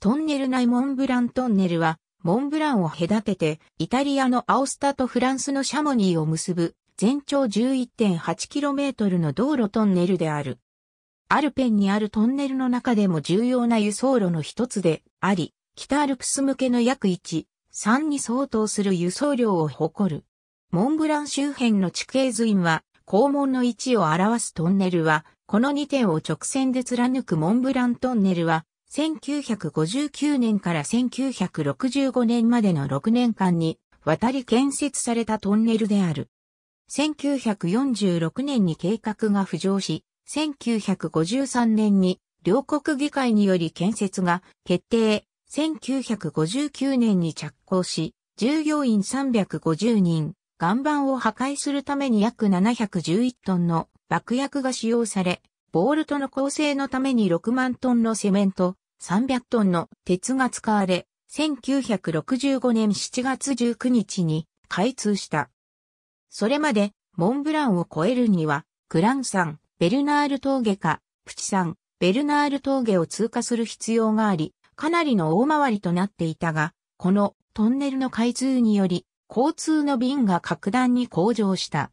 トンネル内モンブラントンネルは、モンブランを隔てて、イタリアのアオスタとフランスのシャモニーを結ぶ、全長 11.8km の道路トンネルである。アルペンにあるトンネルの中でも重要な輸送路の一つであり、北アルプス向けの約1、3に相当する輸送量を誇る。モンブラン周辺の地形図院は、肛門の位置を表すトンネルは、この2点を直線で貫くモンブラントンネルは、1959年から1965年までの6年間に渡り建設されたトンネルである。1946年に計画が浮上し、1953年に両国議会により建設が決定、1959年に着工し、従業員350人、岩盤を破壊するために約711トンの爆薬が使用され、ボールトの構成のために6万トンのセメント、300トンの鉄が使われ、1965年7月19日に開通した。それまで、モンブランを超えるには、グラン山、ベルナール峠か、プチ山、ベルナール峠を通過する必要があり、かなりの大回りとなっていたが、このトンネルの開通により、交通の便が格段に向上した。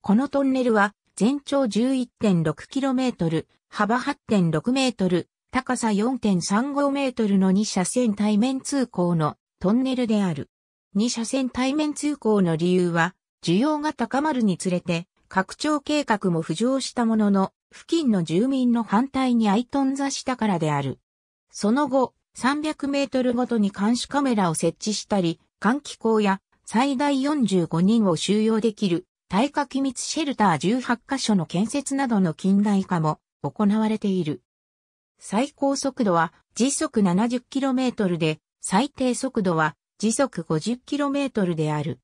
このトンネルは、全長 11.6km、幅8.6メートル、高さ4.35メートルの2車線対面通行のトンネルである。2車線対面通行の理由は、需要が高まるにつれて、拡張計画も浮上したものの、付近の住民の反対に相頓挫したからである。その後、300メートルごとに監視カメラを設置したり、換気口や最大45人を収容できる耐火機密シェルター18カ所の建設などの近代化も行われている。最高速度は時速 70km で、最低速度は時速 50km である。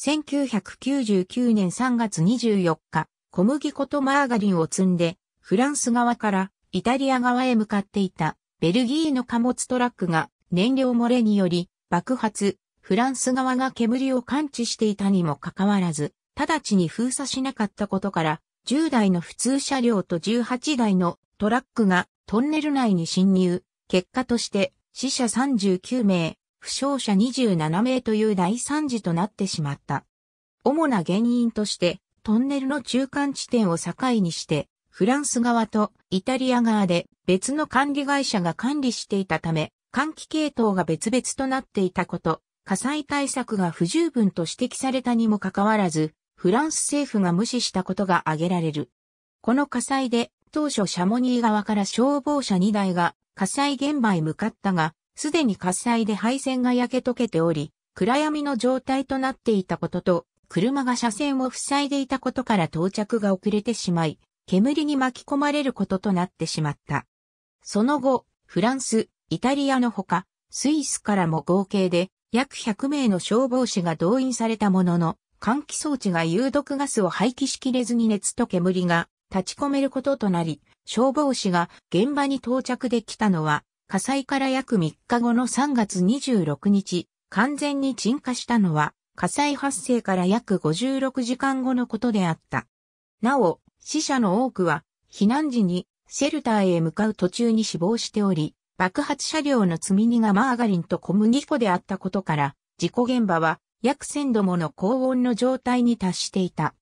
1999年3月24日、小麦粉とマーガリンを積んで、フランス側からイタリア側へ向かっていたベルギーの貨物トラックが燃料漏れにより爆発、フランス側が煙を感知していたにもかかわらず、直ちに封鎖しなかったことから、10台の普通車両と18台のトラックがトンネル内に侵入、結果として死者39名、負傷者27名という大惨事となってしまった。主な原因として、トンネルの中間地点を境にして、フランス側とイタリア側で別の管理会社が管理していたため、換気系統が別々となっていたこと、火災対策が不十分と指摘されたにもかかわらず、フランス政府が無視したことが挙げられる。この火災で当初シャモニー側から消防車2台が火災現場へ向かったが、すでに火災で配線が焼け溶けており、暗闇の状態となっていたことと、車が車線を塞いでいたことから到着が遅れてしまい、煙に巻き込まれることとなってしまった。その後、フランス、イタリアのほか、スイスからも合計で約100名の消防士が動員されたものの、換気装置が有毒ガスを排気しきれずに熱と煙が立ち込めることとなり、消防士が現場に到着できたのは、火災から約3日後の3月26日、完全に鎮火したのは、火災発生から約56時間後のことであった。なお、死者の多くは、避難時にシェルターへ向かう途中に死亡しており、爆発車両の積み荷がマーガリンと小麦粉であったことから、事故現場は約1000度もの高温の状態に達していた。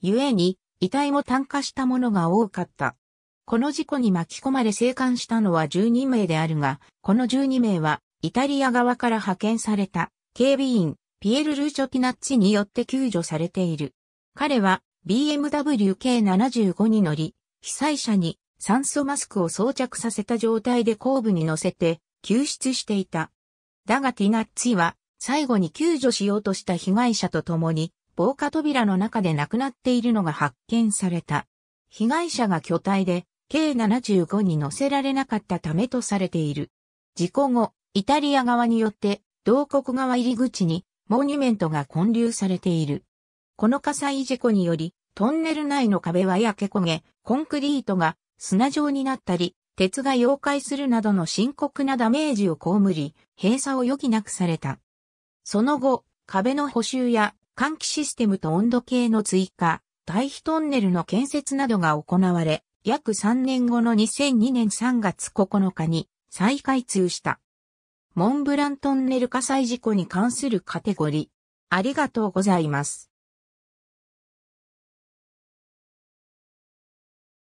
故に、遺体も炭化したものが多かった。この事故に巻き込まれ生還したのは12名であるが、この12名は、イタリア側から派遣された、警備員、ピエル・ルーチョ・ピナッチによって救助されている。彼は、BMW K75 に乗り、被災者に酸素マスクを装着させた状態で後部に乗せて救出していた。だがティナッツィは最後に救助しようとした被害者と共に防火扉の中で亡くなっているのが発見された。被害者が巨体で、計75に乗せられなかったためとされている。事故後、イタリア側によって、同国側入り口に、モニュメントが混流されている。この火災事故により、トンネル内の壁は焼け焦げ、コンクリートが砂状になったり、鉄が溶解するなどの深刻なダメージを被り、閉鎖を余儀なくされた。その後、壁の補修や換気システムと温度計の追加、堆肥トンネルの建設などが行われ、約3年後の2002年3月9日に再開通した。モンブラントンネル火災事故に関するカテゴリー。ありがとうございます。